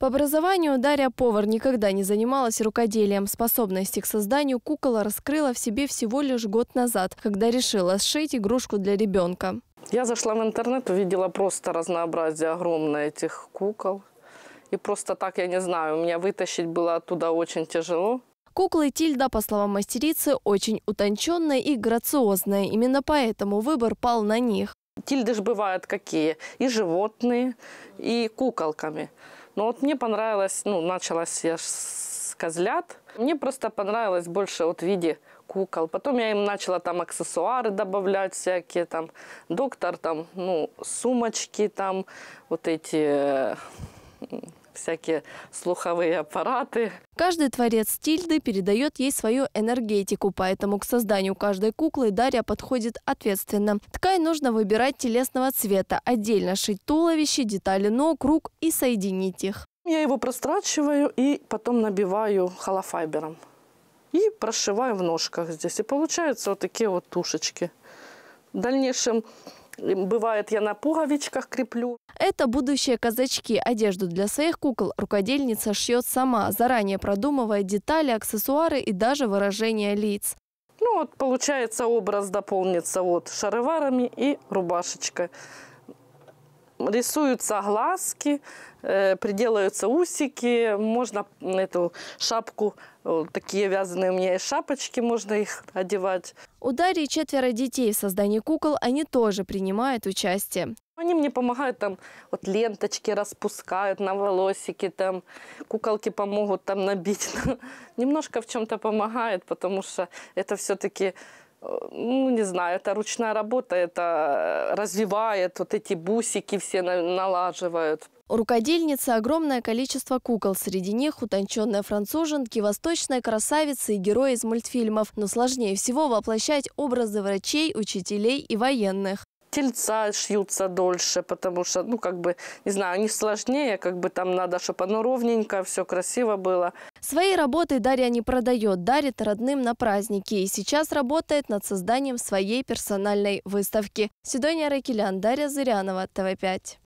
По образованию Дарья Повар никогда не занималась рукоделием. Способности к созданию кукол раскрыла в себе всего лишь год назад, когда решила сшить игрушку для ребенка. Я зашла в интернет, увидела просто разнообразие огромное этих кукол. И просто так, я не знаю, меня вытащить было оттуда очень тяжело. Куклы Тильда, по словам мастерицы, очень утонченные и грациозные. Именно поэтому выбор пал на них. Тильды же бывают какие? И животные, и куколками. Но ну, вот мне понравилось, ну, началась я с козлят. Мне просто понравилось больше вот в виде кукол. Потом я им начала там аксессуары добавлять всякие, там, доктор, там, ну, сумочки, там, вот эти э, всякие слуховые аппараты. Каждый творец Тильды передает ей свою энергетику, поэтому к созданию каждой куклы Дарья подходит ответственно. Ткань нужно выбирать телесного цвета, отдельно шить туловище, детали ног, рук и соединить их. Я его прострачиваю и потом набиваю холофайбером. И прошиваю в ножках здесь. И получаются вот такие вот тушечки. В дальнейшем Бывает, я на пуговичках креплю. Это будущие казачки. Одежду для своих кукол рукодельница шьет сама, заранее продумывая детали, аксессуары и даже выражение лиц. Ну вот получается образ дополнится вот шароварами и рубашечкой. Рисуются глазки, э, приделаются усики, можно эту шапку, э, такие вязаные у меня и шапочки, можно их одевать. У Дарьи четверо детей в создании кукол, они тоже принимают участие. Они мне помогают, там вот ленточки распускают на волосики, там куколки помогут там набить. Немножко в чем-то помогает, потому что это все-таки ну, не знаю, это ручная работа, это э, развивает, вот эти бусики все налаживают. У рукодельницы огромное количество кукол. Среди них утонченные француженки, восточные красавицы и герои из мультфильмов. Но сложнее всего воплощать образы врачей, учителей и военных тельца шьются дольше, потому что, ну, как бы, не знаю, они сложнее, как бы там надо, чтобы оно ровненько, все красиво было. Свои работы Дарья не продает, дарит родным на праздники. И сейчас работает над созданием своей персональной выставки. Сидония Ракелян, Дарья Зырянова, ТВ5.